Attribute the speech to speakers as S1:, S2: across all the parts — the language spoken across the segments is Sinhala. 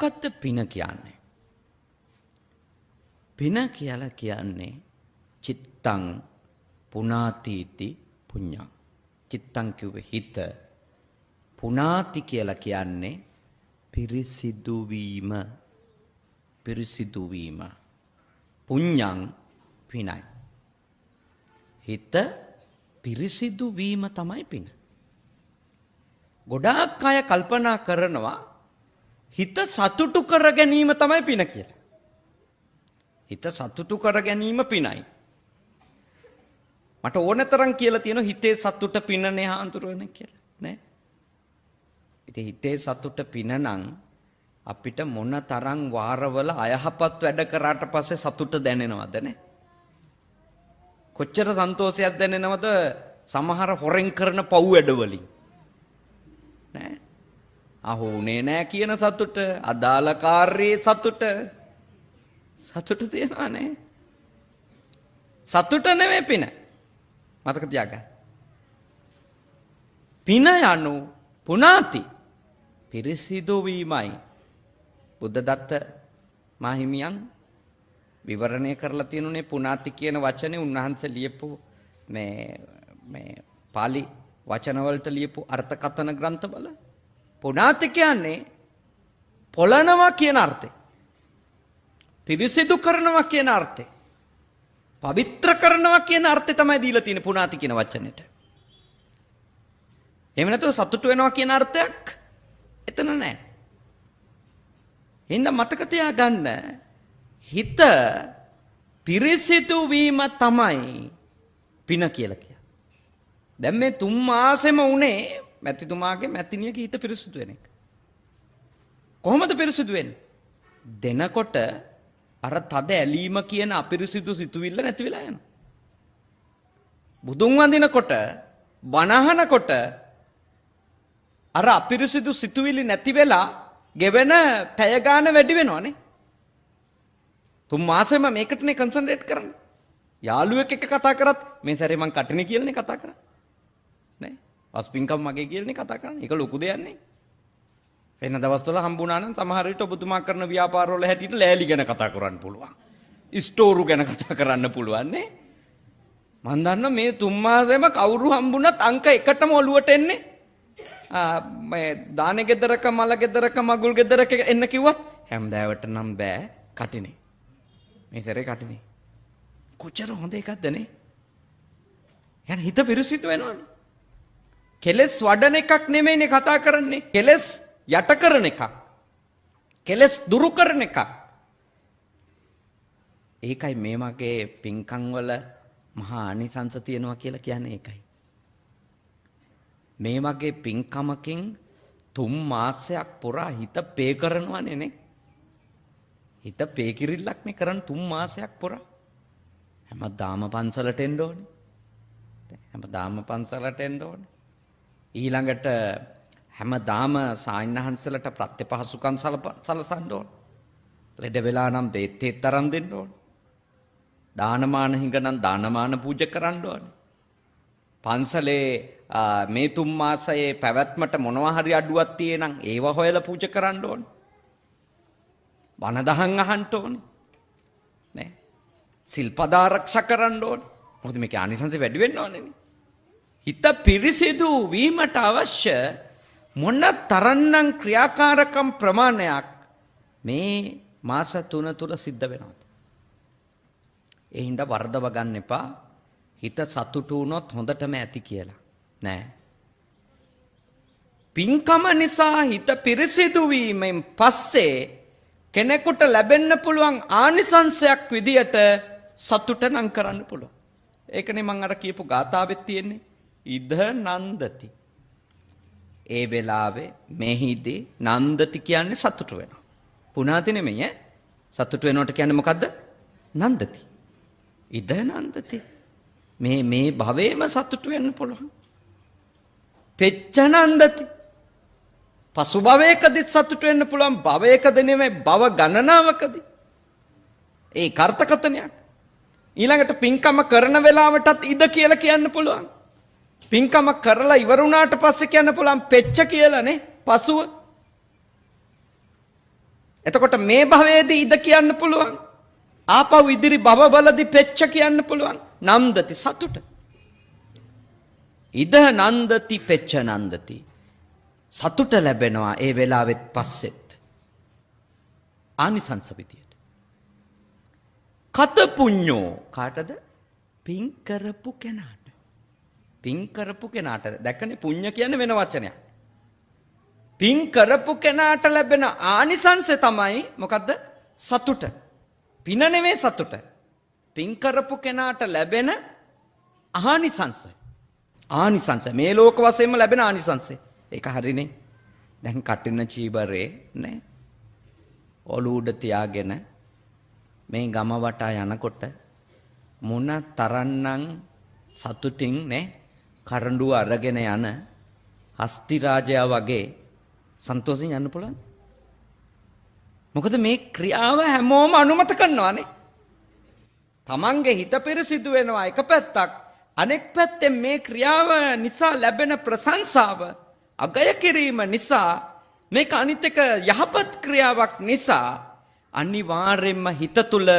S1: මොකක්ද පින කියන්නේ? පින කියලා කියන්නේ චිත්තං පුනාතිති පුඤ්ඤං. චිත්තං කිව්වේ හිත. පුනාති කියලා කියන්නේ පිරිසිදු වීම. පිරිසිදු වීම. පුඤ්ඤං පිනයි. හිත පිරිසිදු වීම තමයි පින. ගොඩාක් අය කල්පනා කරනවා හිත සතුටු කර ගැනීම තමයි පින කියලා. හිත සතුටු කර ගැනීම පිනයි. මට ඕනතරම් කියලා තියෙනවා හිතේ සතුට පින නෙහාන්තුරවන කියලා නේ. ඉතින් හිතේ සතුට පින නම් අපිට මොන තරම් වාරවල අයහපත් වැඩ කරාට පස්සේ සතුට දැනෙනවද නේ? කොච්චර සන්තෝෂයක් දැනෙනවද සමහර හොරෙන් කරන පව් වැඩ වලින්? අහු උනේ නෑ කියන සතුට අදාළ කාර්යයේ සතුට සතුට තියනවා නේ සතුට නෙමෙයි පින මතක තියාගන්න පින යනු පුණාති පිරිසිදු වීමයි බුද්ධ දත්ත මාහිමියන් විවරණය කරලා තියෙනුනේ පුණාති කියන වචනේ උන්වහන්සේ ලියපු මේ මේ pāli වචන වලට ලියපු අර්ථකථන ග්‍රන්ථ වල පුනාති කියන්නේ පොළනවා කියන අර්ථේ. පිරිසිදු කරනවා කියන අර්ථේ. පවිත්‍ර කරනවා කියන අර්ථය තමයි දීලා තියෙන්නේ පුනාති කියන වචනෙට. එහෙම නැතුව සතුට වෙනවා කියන අර්ථයක් එතන නැහැ. එහෙනම් මතක තියාගන්න හිත පිරිසිදු වීම තමයි පින කියලා කියන්නේ. දැන් මේ තුන් මාසෙම උනේ මැතිතුමාගේ මැතිනියගේ හිත පිරිසුදු වෙන එක. කොහොමද පිරිසුදු වෙන්නේ? දෙනකොට අර තද ඇලීම කියන අපිරිසිදු සිතුවිල්ල නැති වෙලා යනවා. බුදුන් වඳිනකොට බණහනකොට අර අපිරිසිදු සිතුවිලි නැති වෙලා ගෙවෙන පැය ගාන වැඩි වෙනවනේ. තුන් මාසෙම මේකටනේ කන්සන්ට්‍රේට් කරන්නේ. යාළුවෙක් එක්ක කතා කරත් මේ සැරේ මං කටිනේ කියලානේ කතා කරන්නේ. නේ? වස්පින්කම් මගේ කියලානේ කතා කරන්නේ. ඒක ලොකු දෙයක් නේ. වෙන දවස්වල හම්බුණා නම් සමහර විට ඔබතුමා කරන ව්‍යාපාරවල හැටියට ලෑලි ගැන කතා කරන්න පුළුවන්. ස්ටෝරු ගැන කතා කරන්න පුළුවන් නේ. මම දන්නවා මේ තුන් මාසෙම කවුරු හම්බුණත් අංක එකටම ඔලුවට එන්නේ. ආ මේ දානේ ගෙදරක මල ගෙදරක මගුල් ගෙදරක එන්න කිව්වත් හැමදාවට නම් බෑ කටිනේ. මේ සැරේ කටිනේ. කොච්චර හොඳ එකක්ද නේ? يعني හිත පිරිසිදු වෙනවනේ. කෙලෙස් වඩන එකක් නෙමෙයිනේ කතා කරන්නේ. කෙලෙස් යට කරන එකක්. කෙලෙස් දුරු කරන එකක්. ඒකයි මේ වගේ පින්කම් වල මහා අනිසංස තියෙනවා කියලා කියන්නේ ඒකයි. මේ වගේ පින්කමකින් තුන් මාසයක් පුරා හිත පේ කරනවනේ නේ. හිත පේ කිරිල්ලක්නේ කරන් තුන් මාසයක් පුරා. හැමදාම පන්සලට එන්න ඕනේ. හැමදාම පන්සලට එන්න ඕනේ. ඊළඟට හැමදාම සායන්හන්සලට ප්‍රත්‍යපහසුකම් සලසන්න ඕන. ලෙඩ වෙලා නම් බෙහෙත් තරම් දෙන්න ඕන. දානමාන හිඟනම් දානමාන පූජ කරන්න ඕන. පන්සලේ මේ තුන් මාසයේ පැවැත්මට මොනවා හරි අඩුවක් තියෙනම් ඒව හොයලා පූජ කරන්න ඕන. වන දහන් අහන්න ඕන. නේ. සිල්පද ආරක්ෂා කරන්න ඕන. මොකද මේකේ ආනිසංස වැඩි වෙන්න ඕනේ නේ. හිත පිරිසිදු වීමට අවශ්‍ය මොන තරන්නම් ක්‍රියාකාරකම් ප්‍රමාණයක් මේ මාස 3 තුල සිද්ධ වෙනවද? ඒ හින්දා වර්ධව ගන්න එපා. හිත සතුටු වුණොත් හොඳටම ඇති කියලා. නෑ. පින්කම නිසා හිත පිරිසිදු වීමෙන් පස්සේ කෙනෙකුට ලැබෙන්න පුළුවන් ආනිසංසයක් විදියට සතුට නම් කරන්න පුළුවන්. ඒකනේ මම අර කියපු ගාථාවෙත් තියෙන්නේ. ඉද නන්දති. ඒ වෙලාවේ මෙහිදී නන්දති කියන්නේ සතුට වෙනවා. පුනාති නෙමෙයි ඈ. සතුට වෙනවට කියන්නේ මොකද්ද? නන්දති. ඉද නන්දති. මේ මේ භවේම සතුට වෙන්න පුළුවන්. පෙච්ච නන්දති. පසු භවයකදීත් සතුට වෙන්න පුළුවන් භවයකද නෙමෙයි භව ගණනාවකදී. ඒ කර්තකතනයක්. ඊළඟට පින්කම කරන වෙලාවටත් ඉද කියලා කියන්න පුළුවන්. පින්කම කරලා ඉවරුණාට පස්සේ කියන්න පුළුවන් පෙච්ච කියලානේ පසුව. එතකොට මේ භවයේදී ඉද කියන්න පුළුවන්. ආපහු ඉදිරි භවවලදී පෙච්ච කියන්න පුළුවන්. නන්දති සතුට. ඉද නන්දති පෙච්ච නන්දති. සතුට ලැබෙනවා ඒ වෙලාවෙත් පස්සෙත්. ආනිසංස විදියට. කත පුඤ්ඤෝ කාටද? පින් කරපු කෙනාට. පින් කරපු කෙනාට දැකනේ පුණ්‍ය කියන්නේ වෙන වචනයක්. පින් කරපු කෙනාට ලැබෙන ආනිසංසය තමයි මොකද්ද? සතුට. පින නෙමෙයි සතුට. පින් කරපු කෙනාට ලැබෙන ආනිසංසය. ආනිසංසය මේ ලෝක වශයෙන්ම ලැබෙන ආනිසංසය. ඒක හරිනේ. දැන් කටින චීබරේ නේ. ඔලුව උඩ තියාගෙන මේ ගම වටා යනකොට මොන තරන්නම් සතුටින් නේ කරඬුව අරගෙන යන හස්ති රාජයා වගේ සන්තෝෂයෙන් යන්න පුළුවන්. මොකද මේ ක්‍රියාව හැමෝම අනුමත කරනවානේ. තමන්ගේ හිත පිරිසිදු වෙනවා එක පැත්තක් අනෙක් පැත්තෙන් මේ ක්‍රියාව නිසා ලැබෙන ප්‍රශංසාව අගය කිරීම නිසා මේක අනිත් එක යහපත් ක්‍රියාවක් නිසා අනිවාර්යයෙන්ම හිත තුළ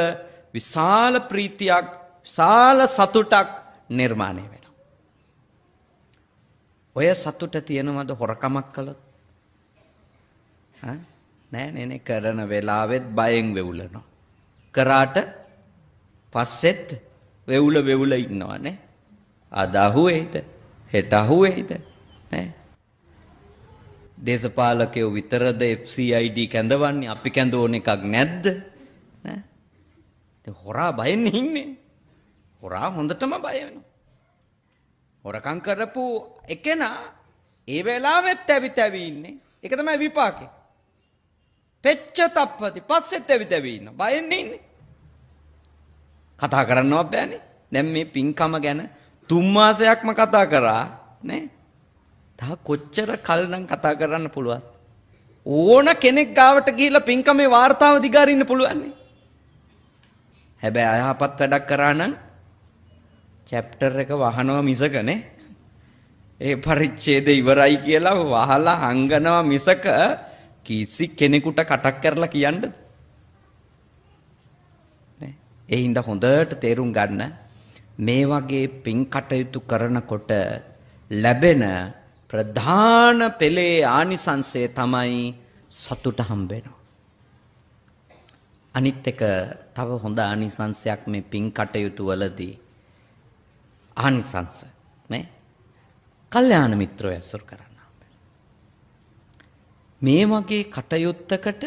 S1: විශාල ප්‍රීතියක් විශාල සතුටක් නිර්මාණය වෙනවා. ඔය සතුට තියෙනවද හොරකමක් කළොත්? ඈ නෑ නේ නේ කරන වෙලාවෙත් බයෙන් වෙවුලනවා. කරාට පස්සෙත් වෙවුල වෙවුල ඉන්නවනේ. අද අහුවේද? හෙට අහුවේද? නෑ. දේශපාලකයෝ විතරද FCID කැඳවන්නේ අපි කැඳවන එකක් නැද්ද? නෑ. ඒ හොරා බයෙන් ඉන්නේ. හොරා හොඳටම බය වෙනවා. හොරකං කරපු එකෙනා ඒ වෙලාවෙත් ඇවිත් ඇවි ඉන්නේ. ඒක තමයි විපාකේ. පෙච්ච තප්පති පස්සෙත් ඇවිත් ඇවි ඉන්න. බයෙන් ඉන්නේ. කතා කරන්නවත් බෑනේ. දැන් මේ පින්කම ගැන තුන් මාසයක්ම කතා කරා නේ. තව කොච්චර කල්නම් කතා කරන්න පුළුවන්. ඕන කෙනෙක් ගාවට ගිහිල්ලා පින්කමේ වார்த்தාව දිගාරින්න පුළුවන් නේ. හැබැයි අයහපත් වැඩක් කරා නම් චැප්ටර් එක වහනවා මිසකනේ ඒ පරිච්ඡේදය ඉවරයි කියලා වහලා හංගනවා මිසක කිසි කෙනෙකුට කටක් කරලා කියන්නද නේ ඒ හින්දා හොඳට තේරුම් ගන්න මේ වගේ පින් කටයුතු කරනකොට ලැබෙන ප්‍රධාන පෙළේ ආනිසංසය තමයි සතුට හම්බෙනවා අනිත් එක තව හොඳ ආනිසංසයක් මේ පින් කටයුතු වලදී ආනිසංස නේ? කල්යාණ මිත්‍රෝ ඇසුරු කරන්න. මේ වගේ කටයුත්තකට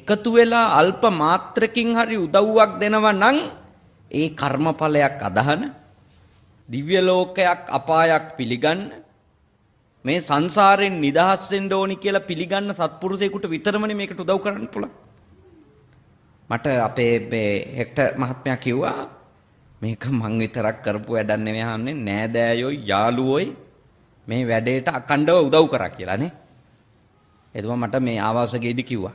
S1: එකතු වෙලා අල්ප මාත්‍රකින් හරි උදව්වක් දෙනවා නම් ඒ කර්මඵලයක් අදහන දිව්‍ය ලෝකයක් අපායක් පිළිගන්න මේ සංසාරයෙන් නිදහස් වෙන්න ඕනි කියලා පිළිගන්න සත්පුරුෂයෙකුට විතරමනේ මේකට උදව් කරන්න පුළුවන් මට අපේ මේ හෙක්ටර් මහත්මයා කිව්වා මේක මං විතරක් කරපු වැඩක් නෙවෙයි අහන්නේ නෑදෑයෝයි යාළුවෝයි මේ වැඩේට අකණ්ඩව උදව් කරා කියලා නේ. එතුමා මට මේ ආවාසයේදී කිව්වා.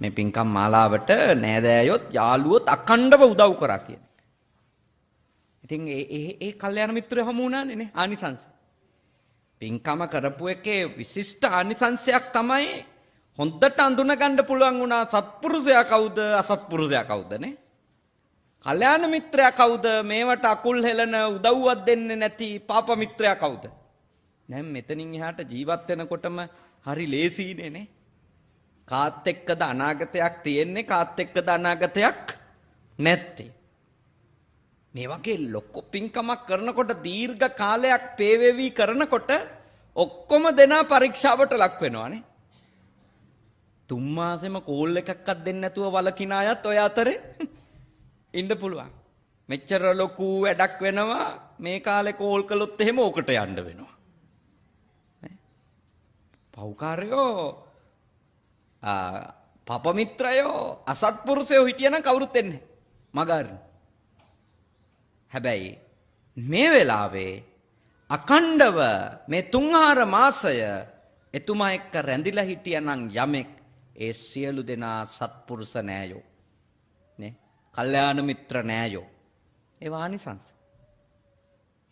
S1: මේ පින්කම් මාලාවට නෑදෑයොත් යාළුවොත් අකණ්ඩව උදව් කරා කියන. ඉතින් ඒ ඒ ඒ කල්යාණ මිත්‍රය හමු වුණානේ නේ ආනිසංස. පින්කම කරපු එකේ විශිෂ්ට ආනිසංසයක් තමයි හොඳට අඳුනගන්න පුළුවන් වුණා සත්පුරුෂයා කවුද අසත්පුරුෂයා කවුද නේ. කල්යාණ මිත්‍රයා කවුද? මේවට අකුල් හෙලන උදව්වක් දෙන්නේ නැති පාප මිත්‍රයා කවුද? දැන් මෙතනින් එහාට ජීවත් වෙනකොටම හරි ලේසියිනේ නේ. කාත් එක්කද අනාගතයක් තියෙන්නේ කාත් එක්කද අනාගතයක් නැත්තේ. මේ වගේ ලොක්කො පින්කමක් කරනකොට දීර්ඝ කාලයක් පේවෙවි කරනකොට ඔක්කොම දෙනා පරීක්ෂාවට ලක් වෙනවානේ. තුන් මාසෙම කෝල් එකක්වත් දෙන්නේ නැතුව වලකින අයත් ඔය අතරේ ඉන්න පුළුවන්. මෙච්චර ලොකු වැඩක් වෙනවා මේ කාලේ කෝල් කළොත් එහෙම ඕකට යන්න වෙනවා. පෞකාරයෝ පපමිත්‍රයෝ අසත්පුරුෂයෝ හිටියනම් කවුරුත් එන්නේ මගාරින්. හැබැයි මේ වෙලාවේ අකණ්ඩව මේ තුන්හාර මාසය එතුමා එක්ක රැඳිලා හිටියනම් යමෙක් ඒ සියලු දෙනා සත්පුරුෂ නෑයෝ කල්යාණ මිත්‍ර නෑයෝ. ඒවා ආනිසංස.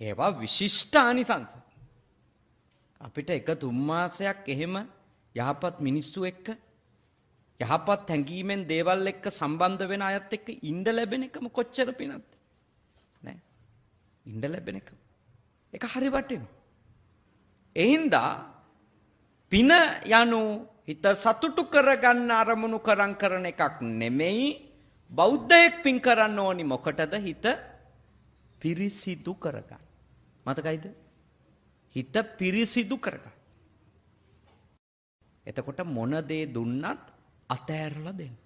S1: ඒවා විශිෂ්ට ආනිසංස. අපිට එක තුන් මාසයක් එහෙම යහපත් මිනිස්සු එක්ක යහපත් හැඟීමෙන් දේවල් එක්ක සම්බන්ධ වෙන අයත් එක්ක ඉන්න ලැබෙන එකම කොච්චර පිනක්ද? නෑ. ඉන්න ලැබෙන එක. ඒක හරි වටිනවා. එහින්දා පින යනු හිත සතුටු කරගන්න අරමුණු කරන් කරන එකක් නෙමෙයි බෞද්ධයෙක් පින් කරන්න ඕනි මොකටද හිත පිරිසිදු කරගන්න. මතකයිද? හිත පිරිසිදු කරගන්න. එතකොට මොන දේ දුන්නත් අතෑරලා දෙන්න.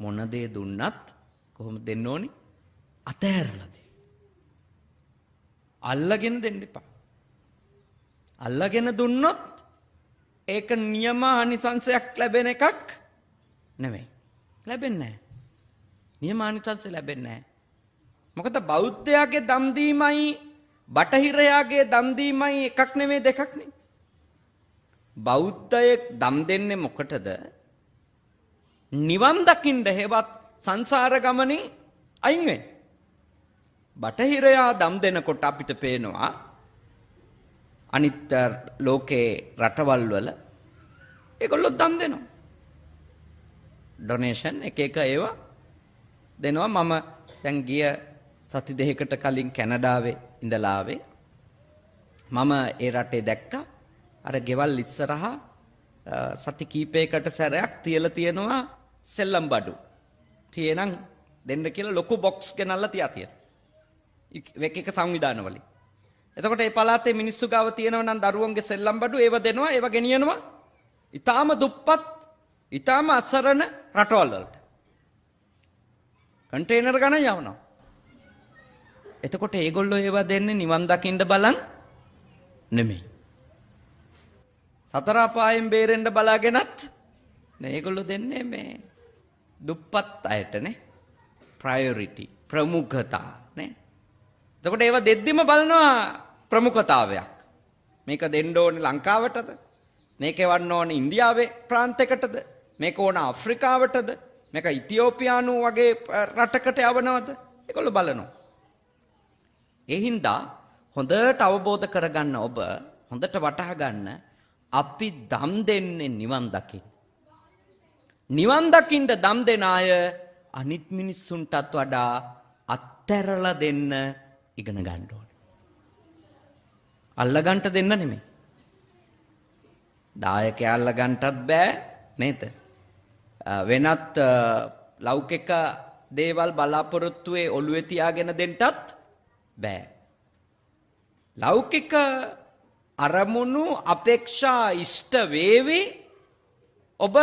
S1: මොන දේ දුන්නත් කොහොමද දෙන්න ඕනි? අතෑරලා දෙන්න. අල්ලගෙන දෙන්න එපා. අල්ලගෙන දුන්නොත් ඒක නියම ආනිසංශයක් ලැබෙන එකක් නෙමෙයි. ලැබෙන්නේ නැහැ. නියමානිසංස ලැබෙන්නේ නැහැ. මොකද බෞද්ධයාගේ දම් දීමයි බටහිරයාගේ දම් දීමයි එකක් නෙමෙයි දෙකක් නේ. බෞද්ධයෙක් දම් දෙන්නේ මොකටද? නිවන් දකින්න හේවත් සංසාර ගමනේ අයින් වෙන්න. බටහිරයා දම් දෙනකොට අපිට පේනවා අනිත් ලෝකේ රටවල් වල ඒගොල්ලෝ දම් දෙනවා. ඩොනේෂන් එක එක ඒවා දෙනවා මම දැන් ගිය සති දෙකකට කලින් කැනඩාවේ ඉඳලා මම ඒ රටේ දැක්කා අර ගෙවල් ඉස්සරහා සති කීපයකට සැරයක් තියලා තියෙනවා සෙල්ලම් බඩු. තියෙනම් දෙන්න කියලා ලොකු බොක්ස් ගෙනල්ලා තියා තියෙන. එක එක සංවිධානවලින්. එතකොට ඒ පළාතේ මිනිස්සු ගාව තියෙනවා නම් දරුවන්ගේ සෙල්ලම් බඩු ඒව දෙනවා ඒව ගෙනියනවා. ඊටාම දුප්පත් ඊටාම අසරණ රටවල් වලට. කන්ටේනර් ගණන් යවනවා. එතකොට ඒගොල්ලෝ ඒවා දෙන්නේ නිවන් දකින්න බලන් නෙමෙයි. සතර අපායෙන් බේරෙන්න බලාගෙනත් නේ ඒගොල්ලෝ දෙන්නේ මේ දුප්පත් අයටනේ ප්‍රයොරිටි ප්‍රමුඛතා නේ. එතකොට ඒවා දෙද්දිම බලනවා ප්‍රමුඛතාවයක්. මේක දෙන්න ඕනේ ලංකාවටද? මේක වන්න ඕනේ ඉන්දියාවේ ප්‍රාන්තයකටද? මේක ඕන අප්‍රිකාවටද මේක ඉතිෝපියානු වගේ රටකට යවනවද ඒගොල්ලෝ බලනවා. ඒ හින්දා හොඳට අවබෝධ කරගන්න ඔබ හොඳට වටහා ගන්න අපි දම් දෙන්නේ නිවන් දකින්න. නිවන් දකින්න දම් දෙන අය අනිත් මිනිස්සුන්ටත් වඩා අත්හැරලා දෙන්න ඉගෙන ගන්න ඕනේ. අල්ලගන්ට දෙන්න නෙමෙයි. දායකයා අල්ලගන්ටත් බෑ නේද? වෙනත් ලෞකික දේවල් බලාපොරොත්තුවේ ඔළුවේ තියාගෙන දෙන්නටත් බෑ. ලෞකික අරමුණු අපේක්ෂා ඉෂ්ට වේවි ඔබ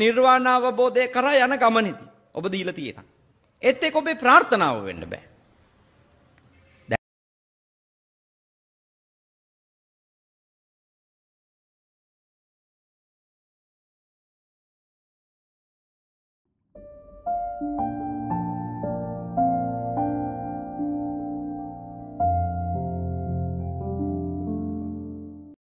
S1: නිර්වාණ අවබෝධය කරා යන ගමනේදී ඔබ දීලා තියෙනවා. ඒත් ඒක ඔබේ ප්‍රාර්ථනාව වෙන්න බෑ.